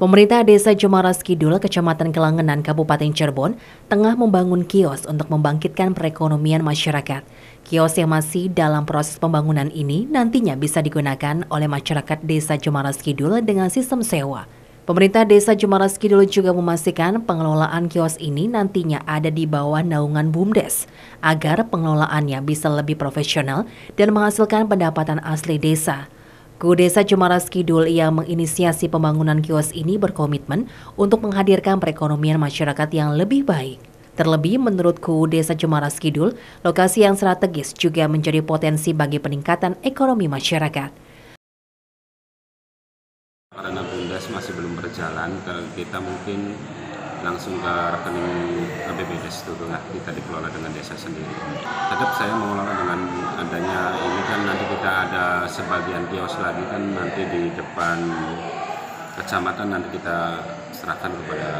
Pemerintah Desa Jemaras Kidul, Kecamatan Kelangenan, Kabupaten Cirebon, tengah membangun kios untuk membangkitkan perekonomian masyarakat. Kios yang masih dalam proses pembangunan ini nantinya bisa digunakan oleh masyarakat Desa Jemaras Kidul dengan sistem sewa. Pemerintah Desa Jemaras Kidul juga memastikan pengelolaan kios ini nantinya ada di bawah naungan BUMDes agar pengelolaannya bisa lebih profesional dan menghasilkan pendapatan asli desa. Kudesa Cemaras Kidul yang menginisiasi pembangunan kios ini berkomitmen untuk menghadirkan perekonomian masyarakat yang lebih baik. Terlebih Ku Desa Cemaras Kidul, lokasi yang strategis juga menjadi potensi bagi peningkatan ekonomi masyarakat. Karena BUMDES masih belum berjalan, kita mungkin langsung ke rekening BPDES dulu lah, kita dikelola dengan desa sendiri. Tetap saya mengelola dengan adanya sebagian kios lagi kan nanti di depan kecamatan nanti kita serahkan kepada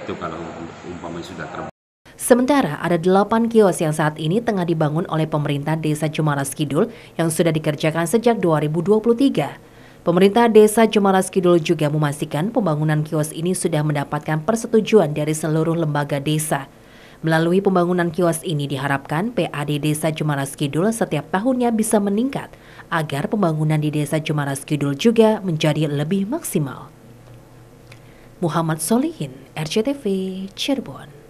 itu kalau umpamanya sudah terbuka. Sementara ada delapan kios yang saat ini tengah dibangun oleh pemerintah Desa Jemaras Kidul yang sudah dikerjakan sejak 2023. Pemerintah Desa Jemaras Kidul juga memastikan pembangunan kios ini sudah mendapatkan persetujuan dari seluruh lembaga desa. Melalui pembangunan kios ini diharapkan PAD Desa Jemaras Kidul setiap tahunnya bisa meningkat agar pembangunan di desa Jemaras Kidul juga menjadi lebih maksimal. Muhammad Solihin, RCTV, Cirebon.